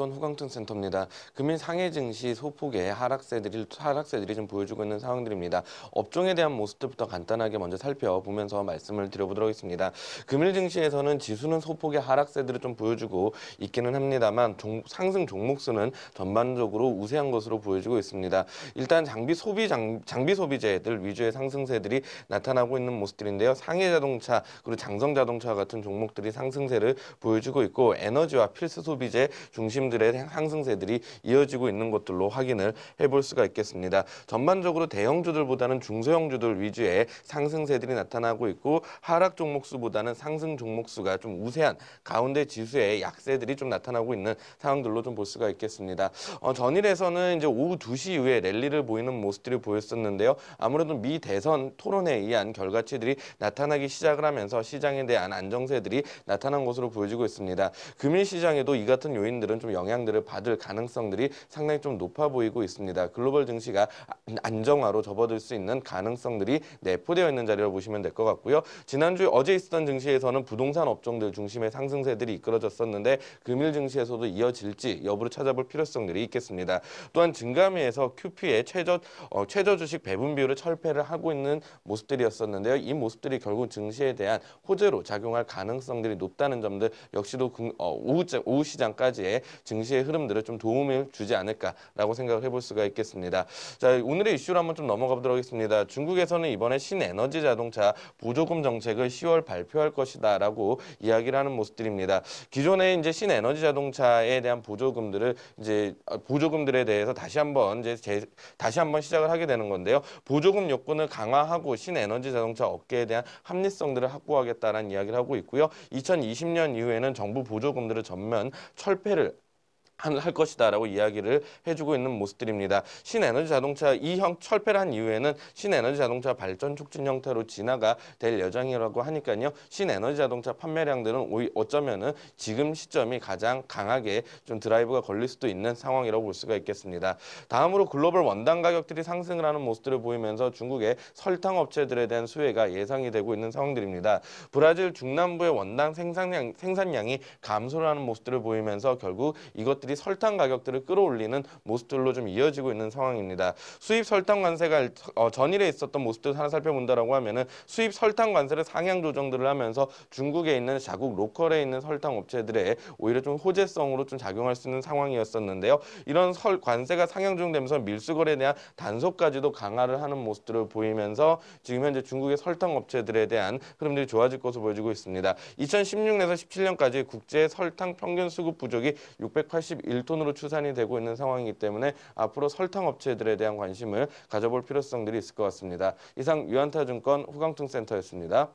수권 후강층 센터입니다. 금일 상해 증시 소폭의 하락세들이 하락세들이 좀 보여주고 있는 상황들입니다. 업종에 대한 모습들부터 간단하게 먼저 살펴보면서 말씀을 드려보도록 하겠습니다. 금일 증시에서는 지수는 소폭의 하락세들을 좀 보여주고 있기는 합니다만 종, 상승 종목 수는 전반적으로 우세한 것으로 보여지고 있습니다. 일단 장비 소비 장, 장비 소비재들 위주의 상승세들이 나타나고 있는 모습들인데요. 상해 자동차 그리고 장성 자동차 같은 종목들이 상승세를 보여주고 있고 에너지와 필수 소비재 중심 업종들의 상승세들이 이어지고 있는 것들로 확인을 해볼 수가 있겠습니다. 전반적으로 대형주들보다는 중소형주들 위주의 상승세들이 나타나고 있고 하락 종목수보다는 상승 종목수가 좀 우세한 가운데 지수의 약세들이 좀 나타나고 있는 상황들로 좀 볼 수가 있겠습니다. 어, 전일에서는 이제 오후 2시 이후에 랠리를 보이는 모습들이 보였었는데요. 아무래도 미 대선 토론에 의한 결과치들이 나타나기 시작을 하면서 시장에 대한 안정세들이 나타난 것으로 보여지고 있습니다. 금일 시장에도 이 같은 요인들은 좀 영향들을 받을 가능성들이 상당히 좀 높아 보이고 있습니다. 글로벌 증시가 안정화로 접어들 수 있는 가능성들이 내포되어 있는 자리로 보시면 될 것 같고요. 지난주 어제 있었던 증시에서는 부동산 업종들 중심의 상승세들이 이끌어졌었는데 금일 증시에서도 이어질지 여부를 찾아볼 필요성들이 있겠습니다. 또한 증감위에서 QP의 최저 어, 최저 주식 배분 비율을 철폐를 하고 있는 모습들이었었는데요. 이 모습들이 결국 증시에 대한 호재로 작용할 가능성들이 높다는 점들 역시도 어, 오후, 오후 시장까지의 증시의 흐름들을 좀 도움을 주지 않을까라고 생각을 해볼 수가 있겠습니다. 자 오늘의 이슈로 한번 좀 넘어가 보도록 하겠습니다. 중국에서는 이번에 신에너지 자동차 보조금 정책을 10월 발표할 것이다라고 이야기를 하는 모습들입니다. 기존에 이제 신에너지 자동차에 대한 보조금들을 이제 아, 보조금들에 대해서 다시 한번 이제 제, 다시 한번 시작을 하게 되는 건데요. 보조금 요건을 강화하고 신에너지 자동차 업계에 대한 합리성들을 확보하겠다는 이야기를 하고 있고요. 2020년 이후에는 정부 보조금들을 전면 철폐를 할 것이다라고 이야기를 해주고 있는 모습들입니다. 신에너지 자동차 이형 철폐를 한 이후에는 신에너지 자동차 발전 촉진 형태로 진화가 될 예정이라고 하니까요. 신에너지 자동차 판매량들은 어쩌면은 지금 시점이 가장 강하게 좀 드라이브가 걸릴 수도 있는 상황이라고 볼 수가 있겠습니다. 다음으로 글로벌 원당 가격들이 상승을 하는 모습들을 보이면서 중국의 설탕 업체들에 대한 수혜가 예상이 되고 있는 상황들입니다. 브라질 중남부의 원당 생산량, 생산량이 감소를 하는 모습들을 보이면서 결국 이것들이 기업들이 설탕 가격들을 끌어올리는 모습들로 좀 이어지고 있는 상황입니다. 수입 설탕 관세가 어, 전일에 있었던 모습들 하나 살펴본다라고 하면은 수입 설탕 관세를 상향 조정들을 하면서 중국에 있는 자국 로컬에 있는 설탕 업체들의 오히려 좀 호재성으로 좀 작용할 수 있는 상황이었었는데요. 이런 설 관세가 상향 조정되면서 밀수거래에 대한 단속까지도 강화를 하는 모습들을 보이면서 지금 현재 중국의 설탕 업체들에 대한 흐름들이 좋아질 것으로 보여지고 있습니다. 2016년에서 17년까지 국제 설탕 평균 수급 부족이 680 1톤으로 추산이 되고 있는 상황이기 때문에 앞으로 설탕 업체들에 대한 관심을 가져볼 필요성들이 있을 것 같습니다. 이상 유한타증권 후광통센터였습니다.